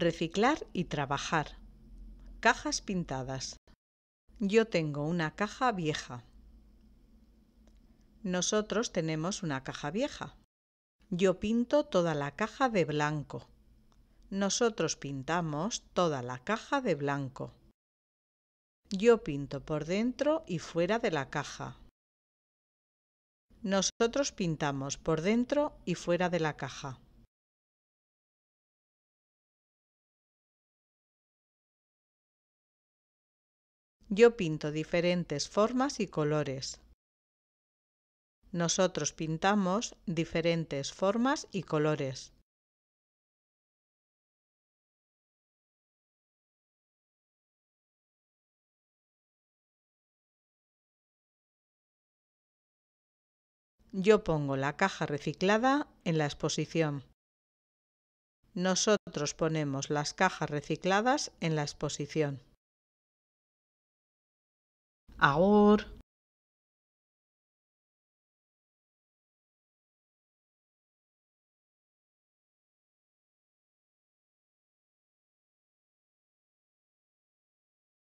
Reciclar y trabajar. Cajas pintadas. Yo tengo una caja vieja. Nosotros tenemos una caja vieja. Yo pinto toda la caja de blanco. Nosotros pintamos toda la caja de blanco. Yo pinto por dentro y fuera de la caja. Nosotros pintamos por dentro y fuera de la caja. Yo pinto diferentes formas y colores. Nosotros pintamos diferentes formas y colores. Yo pongo la caja reciclada en la exposición. Nosotros ponemos las cajas recicladas en la exposición ahor,